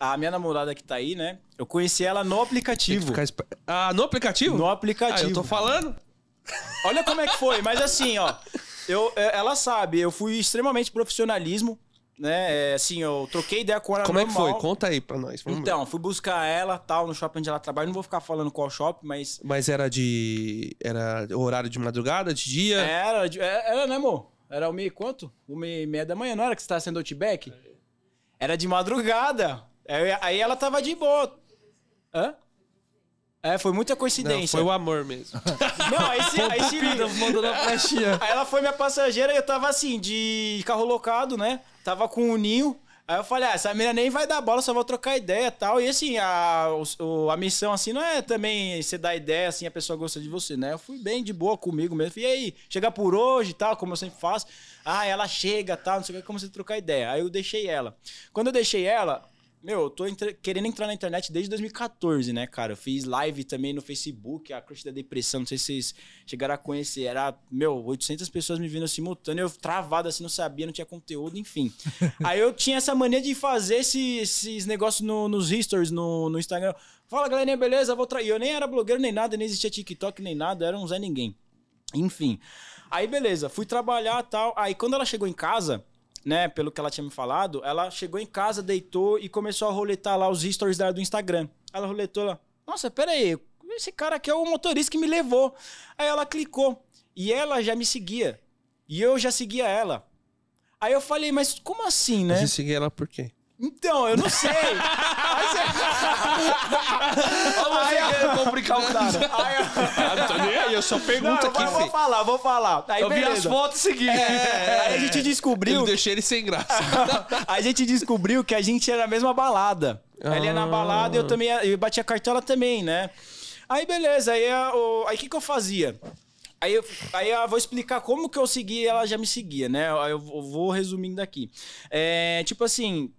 a minha namorada que tá aí, né? Eu conheci ela no aplicativo. Ah, no aplicativo? No aplicativo. Ah, eu tô falando. Olha como é que foi, mas assim, ó. Eu, é, ela sabe, eu fui extremamente profissionalismo, né? É, assim, eu troquei ideia com ela Como normal. é que foi? Conta aí pra nós. então, ver. fui buscar ela, tal, no shopping onde ela trabalha. Não vou ficar falando qual shopping, mas... Mas era de... Era horário de madrugada, de dia? Era, é, era né, amor? Era o meio quanto? o e meia da manhã, não era que você tá sendo outback? Era de madrugada. É, aí, ela tava de boa. Hã? É, foi muita coincidência. Não, foi o amor mesmo. Não, aí se. Aí, se mandou flechinha. aí ela foi minha passageira e eu tava assim, de carro locado, né? Tava com o ninho. Aí eu falei, ah, essa menina nem vai dar bola, só vou trocar ideia e tal. E assim, a, o, a missão assim não é também você dar ideia, assim, a pessoa gosta de você, né? Eu fui bem de boa comigo mesmo. e aí, chegar por hoje e tal, como eu sempre faço. Ah, ela chega tal, não sei o que, como você trocar ideia. Aí eu deixei ela. Quando eu deixei ela, meu, eu tô entre... querendo entrar na internet desde 2014, né, cara? Eu fiz live também no Facebook, a Crush da Depressão, não sei se vocês chegaram a conhecer. Era, meu, 800 pessoas me vindo simultâneo, eu travado assim, não sabia, não tinha conteúdo, enfim. Aí eu tinha essa mania de fazer esse, esses negócios no, nos stories, no, no, Instagram. Fala, galerinha, beleza? Vou trair. Eu nem era blogueiro nem nada, nem existia TikTok nem nada, era um Zé Ninguém. Enfim. Aí, beleza, fui trabalhar tal. Aí, quando ela chegou em casa né, pelo que ela tinha me falado, ela chegou em casa, deitou e começou a roletar lá os stories dela do Instagram. Ela roletou lá, nossa, pera aí, esse cara aqui é o motorista que me levou. Aí ela clicou e ela já me seguia. E eu já seguia ela. Aí eu falei, mas como assim, né? Você seguia ela por quê? Então, eu não sei. aí você... Olha aí, eu... complicar o cara. Aí eu aí, eu só pergunto não, ah, aqui, eu vou falar, vou falar. Aí, eu beleza. vi as fotos seguindo. É, é, é, aí a gente descobriu... Eu deixei ele sem graça. a gente descobriu que a gente era a mesma balada. Ah. Ela ia na balada e eu também eu batia cartola também, né? Aí beleza, aí o aí, que, que eu fazia? Aí, eu, aí eu vou explicar como que eu segui ela já me seguia, né? Eu, eu vou resumindo aqui. É, tipo assim,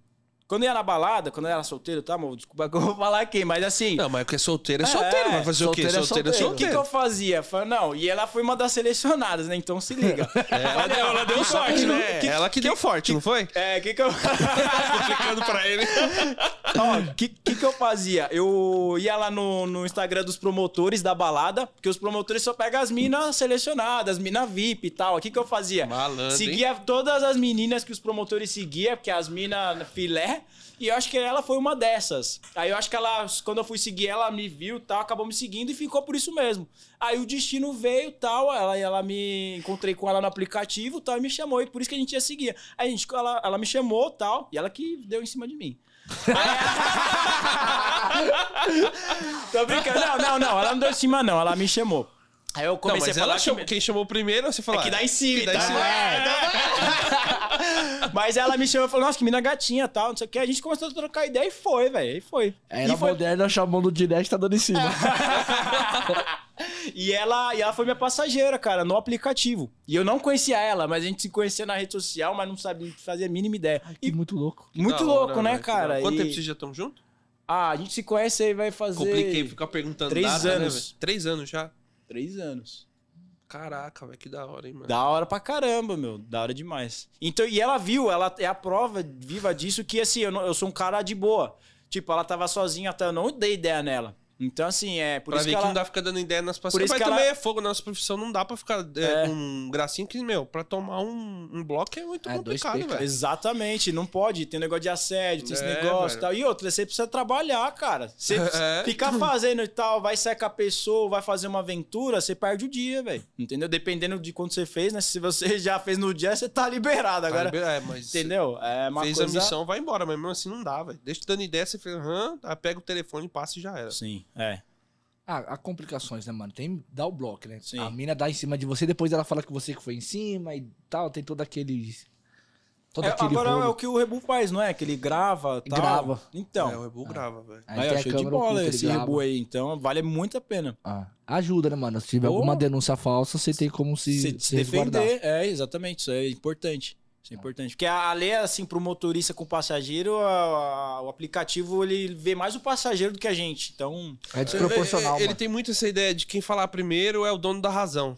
quando eu na balada, quando eu era solteiro, tá, amor? Desculpa que eu vou falar aqui, mas assim. Não, mas é porque é, é solteiro é solteiro, é, vai fazer o quê? Solteiro, é solteiro é solteiro. O que, que eu fazia? Falei, não, e ela foi uma das selecionadas, né? Então se liga. É, ela, deu, ela deu sorte, né? Que, ela que, que deu forte, que, não foi? É, o que, que eu. Explicando pra ele. Ó, o que, que, que eu fazia? Eu ia lá no, no Instagram dos promotores da balada, porque os promotores só pegam as minas selecionadas, minas VIP e tal. O que, que eu fazia? Malandro. Seguia hein? todas as meninas que os promotores seguiam, porque as minas filé. E eu acho que ela foi uma dessas. Aí eu acho que ela, quando eu fui seguir, ela me viu tal, acabou me seguindo e ficou por isso mesmo. Aí o destino veio tal, ela, ela me encontrei com ela no aplicativo tal, e me chamou. E por isso que a gente ia seguir. Aí a gente, ela, ela me chamou tal, e ela que deu em cima de mim. Tô brincando. Não, não, não. Ela não deu em cima, não. Ela me chamou. Aí eu comecei não, a falar. Chamou, que... Quem chamou primeiro, você falou. É que dá ah, em cima, dá em cima. É, mas ela me chamou e falou, nossa, que mina gatinha e tal, não sei o que. A gente começou a trocar ideia e foi, velho. E foi. Era e foi... moderna chamou o direct tá dando em cima. e, ela, e ela foi minha passageira, cara, no aplicativo. E eu não conhecia ela, mas a gente se conhecia na rede social, mas não sabia fazer a mínima ideia. Ai, e muito louco. Muito hora, louco, né, cara? E... Quanto tempo vocês já estão juntos? Ah, a gente se conhece aí, vai fazer. Compliquei, ficar perguntando. Três data, né, anos. Né, Três anos já. Três anos. Caraca, velho, que da hora, hein, mano. Da hora pra caramba, meu. Da hora demais. Então, e ela viu, ela é a prova viva disso que, assim, eu, não, eu sou um cara de boa. Tipo, ela tava sozinha, até eu não dei ideia nela. Então, assim, é. Por pra isso ver que, ela... que não dá ficar dando ideia nas pessoas. Por isso mas que também ela... é fogo, nossa profissão não dá pra ficar é, é. um gracinho que, meu, pra tomar um, um bloco é muito é, complicado, velho. Exatamente, não pode. Tem um negócio de assédio, tem esse é, negócio e tal. E outra, você precisa trabalhar, cara. Você é. ficar fazendo e tal, vai secar a pessoa, vai fazer uma aventura, você perde o dia, velho. Entendeu? Dependendo de quanto você fez, né? Se você já fez no dia, você tá liberado tá agora. Tá É, mas entendeu? É uma fez coisa... a missão, vai embora, mas mesmo assim não dá, velho. Deixa dando ideia, você fez, aham, pega o telefone, passa e já era. Sim. É. Ah, há complicações, né, mano? Tem dá o bloco, né? Sim. A mina dá em cima de você, depois ela fala que você que foi em cima e tal, tem todo aquele. Todo é, aquele agora é o que o Rebu faz, não é? Que ele grava tal. Grava. Então. É, o Rebu ah. grava, velho. Aí, aí eu é achei de bola esse Rebu aí, então vale muito a pena. Ah. Ajuda, né, mano? Se tiver Ou... alguma denúncia falsa, você tem como se, se, se defender. É, exatamente, isso é importante. Isso é tá. importante. Porque a, ler lei, assim, para o motorista com o passageiro, a, a, o aplicativo ele vê mais o passageiro do que a gente. Então. É desproporcional. Ele, ele, ele tem muito essa ideia de quem falar primeiro é o dono da razão.